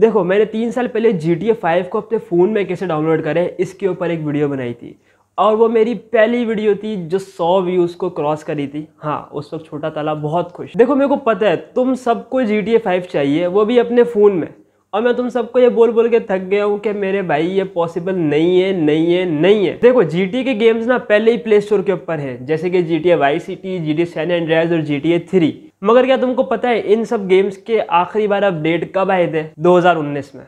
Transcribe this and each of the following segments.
देखो मैंने तीन साल पहले जी टी ए फाइव को अपने फ़ोन में कैसे डाउनलोड करें इसके ऊपर एक वीडियो बनाई थी और वो मेरी पहली वीडियो थी जो सौ व्यूज़ को क्रॉस करी थी हाँ उस वक्त छोटा ताला बहुत खुश देखो मेरे को पता है तुम सबको जी टी ए फाइव चाहिए वो भी अपने फ़ोन में और मैं तुम सबको ये बोल बोल के थक गया हूँ कि मेरे भाई ये पॉसिबल नहीं है नहीं है नहीं है देखो जी टी के गेम्स ना पहले ही प्ले स्टोर के ऊपर हैं जैसे कि G T A vice city G T San Andreas और जी टी ए थ्री मगर क्या तुमको पता है इन सब गेम्स के आखिरी बार अपडेट कब आए थे 2019 में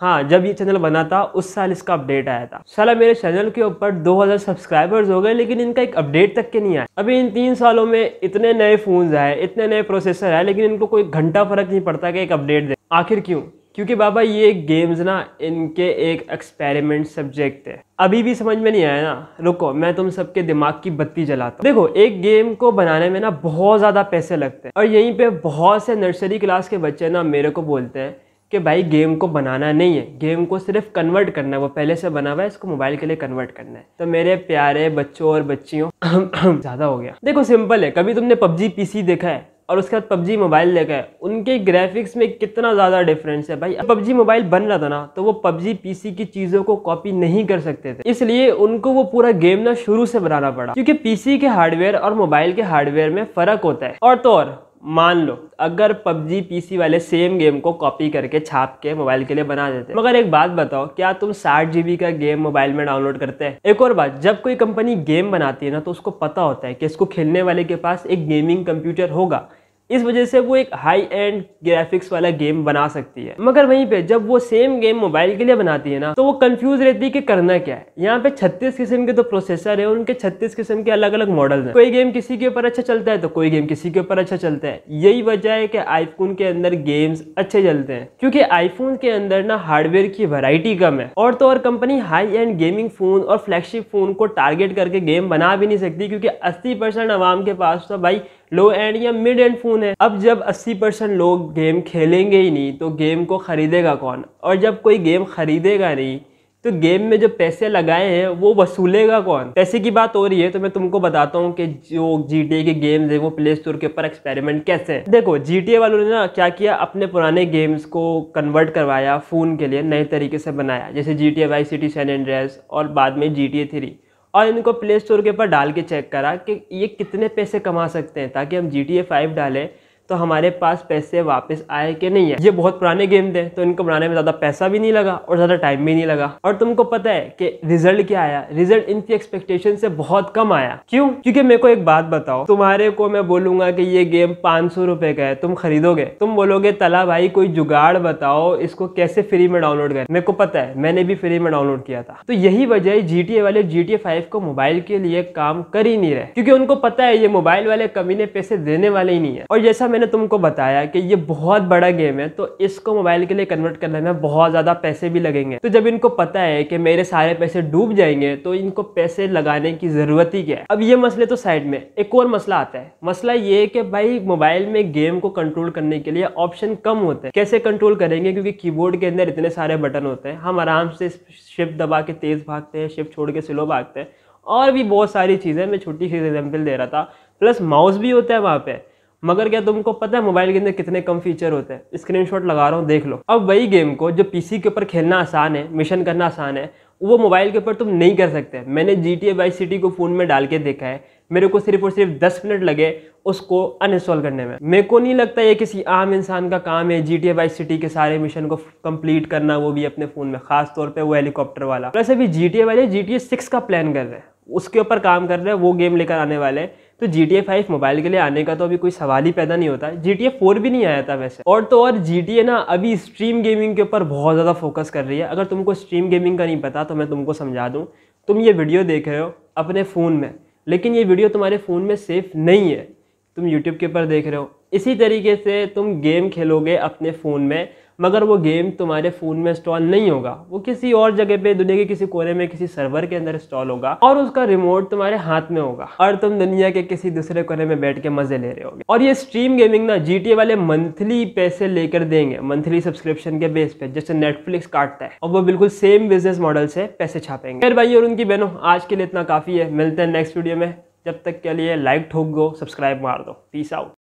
हाँ जब ये चैनल बना था उस साल इसका अपडेट आया था साला मेरे चैनल के ऊपर 2000 सब्सक्राइबर्स हो गए लेकिन इनका एक अपडेट तक के नहीं आया अभी इन तीन सालों में इतने नए फोन्स आए इतने नए प्रोसेसर आए लेकिन इनको कोई घंटा फर्क नहीं पड़ता कि एक अपडेट दे आखिर क्यों क्योंकि बाबा ये गेम्स ना इनके एक एक्सपेरिमेंट सब्जेक्ट है अभी भी समझ में नहीं आया ना रुको मैं तुम सबके दिमाग की बत्ती जलाता हूँ देखो एक गेम को बनाने में ना बहुत ज़्यादा पैसे लगते हैं और यहीं पे बहुत से नर्सरी क्लास के बच्चे ना मेरे को बोलते हैं कि भाई गेम को बनाना नहीं है गेम को सिर्फ कन्वर्ट करना है वो पहले से बना हुआ है इसको मोबाइल के लिए कन्वर्ट करना है तो मेरे प्यारे बच्चों और बच्चियों ज़्यादा हो गया देखो सिंपल है कभी तुमने पबजी पीसी देखा है और उसके बाद पबजी मोबाइल ले गए उनके ग्राफिक्स में कितना ज़्यादा डिफरेंस है भाई पबजी मोबाइल बन रहा था ना तो वो पबजी पीसी की चीज़ों को कॉपी नहीं कर सकते थे इसलिए उनको वो पूरा गेम ना शुरू से बनाना पड़ा क्योंकि पीसी के हार्डवेयर और मोबाइल के हार्डवेयर में फ़र्क होता है और तो और मान लो अगर पबजी PC वाले सेम गेम को कॉपी करके छाप के मोबाइल के लिए बना देते मगर एक बात बताओ क्या तुम साठ जी का गेम मोबाइल में डाउनलोड करते हैं एक और बात जब कोई कंपनी गेम बनाती है ना तो उसको पता होता है कि इसको खेलने वाले के पास एक गेमिंग कंप्यूटर होगा इस वजह से वो एक हाई एंड ग्राफिक्स वाला गेम बना सकती है मगर वहीं पे जब वो सेम गेम मोबाइल के लिए बनाती है ना तो वो कंफ्यूज रहती है कि करना क्या है यहाँ पे 36 किस्म के तो प्रोसेसर है उनके 36 किस्म के अलग अलग मॉडल हैं कोई गेम किसी के ऊपर अच्छा चलता है तो कोई गेम किसी के ऊपर अच्छा चलता है यही वजह है कि आईफोन के अंदर गेम्स अच्छे चलते हैं क्योंकि आईफोन के अंदर ना हार्डवेयर की वैरायटी कम है और तो और company high end gaming phone और फ्लैगशिप फोन को टारगेट करके गेम बना भी नहीं सकती क्योंकि अस्सी परसेंट आवाम के पास तो भाई लो एंड या मिड एंड फ़ोन है अब जब 80 परसेंट लोग गेम खेलेंगे ही नहीं तो गेम को ख़रीदेगा कौन और जब कोई गेम ख़रीदेगा नहीं तो गेम में जो पैसे लगाए हैं वो वसूलेगा कौन पैसे की बात हो रही है तो मैं तुमको बताता हूँ कि जो जी टी ए के गेम्स है वो प्ले स्टोर के ऊपर एक्सपेरिमेंट कैसे हैं देखो जी टी ए वालों ने ना क्या किया अपने पुराने गेम्स को कन्वर्ट करवाया फ़ोन के लिए नए तरीके से बनाया जैसे G T A vice city San Andreas और बाद में जी टी ए थ्री और इनको प्ले स्टोर के ऊपर डाल के चेक करा कि ये कितने पैसे कमा सकते हैं ताकि हम जी टी ए फाइव डालें तो हमारे पास पैसे वापस आए कि नहीं है ये बहुत पुराने गेम थे तो इनको बनाने में ज़्यादा पैसा भी नहीं लगा और ज़्यादा टाइम भी नहीं लगा और तुमको पता है कि रिजल्ट क्या आया रिजल्ट इनकी एक्सपेक्टेशन से बहुत कम आया क्यों क्योंकि मेरे को एक बात बताओ तुम्हारे को मैं बोलूंगा कि ये गेम पाँच सौ का है तुम खरीदोगे तुम बोलोगे तला भाई कोई जुगाड़ बताओ इसको कैसे फ्री में डाउनलोड करें मेरे को पता है मैंने भी फ्री में डाउनलोड किया था तो यही वजह जी टी वाले जी टी फाइव को मोबाइल के लिए काम कर ही नहीं रहे क्योंकि उनको पता है ये मोबाइल वाले कमी पैसे देने वाले ही नहीं है और जैसा मैंने तुमको बताया कि ये बहुत बड़ा गेम है तो इसको मोबाइल के लिए कन्वर्ट करने में बहुत ज़्यादा पैसे भी लगेंगे तो जब इनको पता है कि मेरे सारे पैसे डूब जाएंगे तो इनको पैसे लगाने की ज़रूरत ही क्या है अब ये मसले तो साइड में एक और मसला आता है मसला ये है कि भाई मोबाइल में गेम को कंट्रोल करने के लिए ऑप्शन कम होते हैं कैसे कंट्रोल करेंगे क्योंकि कीबोर्ड के अंदर इतने सारे बटन होते हैं हम आराम से शिफ्ट दबा के तेज़ भागते हैं शिफ्ट छोड़ के स्लो भागते हैं और भी बहुत सारी चीज़ें मैं छोटी सी एग्जाम्पल दे रहा था प्लस माउस भी होता है वहाँ पे मगर क्या तुमको पता है मोबाइल के अंदर कितने कम फीचर होते हैं स्क्रीनशॉट लगा रहा हूँ देख लो अब वही गेम को जो पीसी के ऊपर खेलना आसान है मिशन करना आसान है वो मोबाइल के ऊपर तुम नहीं कर सकते मैंने जी टी वाई सिटी को फ़ोन में डाल के देखा है मेरे को सिर्फ और सिर्फ दस मिनट लगे उसको अनइंस्टॉल करने में मेरे को नहीं लगता ये किसी आम इंसान का काम है जी टी वाई सिटी के सारे मिशन को कंप्लीट करना वो भी अपने फ़ोन में खास तौर पे वो हेलीकॉप्टर वाला वैसे भी जी टी ए वाले जी टी सिक्स का प्लान कर रहे हैं उसके ऊपर काम कर रहे हैं वो गेम लेकर आने वाले हैं तो जी टी फाइव मोबाइल के लिए आने का तो अभी कोई सवाल ही पैदा नहीं होता है जी टी फोर भी नहीं आया था वैसे और तो और जी टी ए ना अभी स्ट्रीम गेमिंग के ऊपर बहुत ज़्यादा फोकस कर रही है अगर तुमको स्ट्रीम गेमिंग का नहीं पता तो मैं तुमको समझा दूँ तुम ये वीडियो देख रहे हो अपने फ़ोन में लेकिन ये वीडियो तुम्हारे फ़ोन में सेफ नहीं है तुम यूट्यूब के ऊपर देख रहे हो इसी तरीके से तुम गेम खेलोगे अपने फ़ोन में मगर वो गेम तुम्हारे फ़ोन में इंस्टॉल नहीं होगा वो किसी और जगह पे दुनिया के किसी कोने में किसी सर्वर के अंदर इंस्टॉल होगा और उसका रिमोट तुम्हारे हाथ में होगा और तुम दुनिया के किसी दूसरे कोने में बैठ के मज़े ले रहे होगे और ये स्ट्रीम गेमिंग ना जी वाले मंथली पैसे लेकर देंगे मंथली सब्सक्रिप्शन के बेस पे जैसे नेटफ्लिक्स काटता है और वो बिल्कुल सेम बिजनेस मॉडल से पैसे छापेंगे फिर भाई और उनकी बहनों आज के लिए इतना काफ़ी है मिलते हैं नेक्स्ट वीडियो में जब तक के लिए लाइक ठोक दो सब्सक्राइब मार दो पीस आउट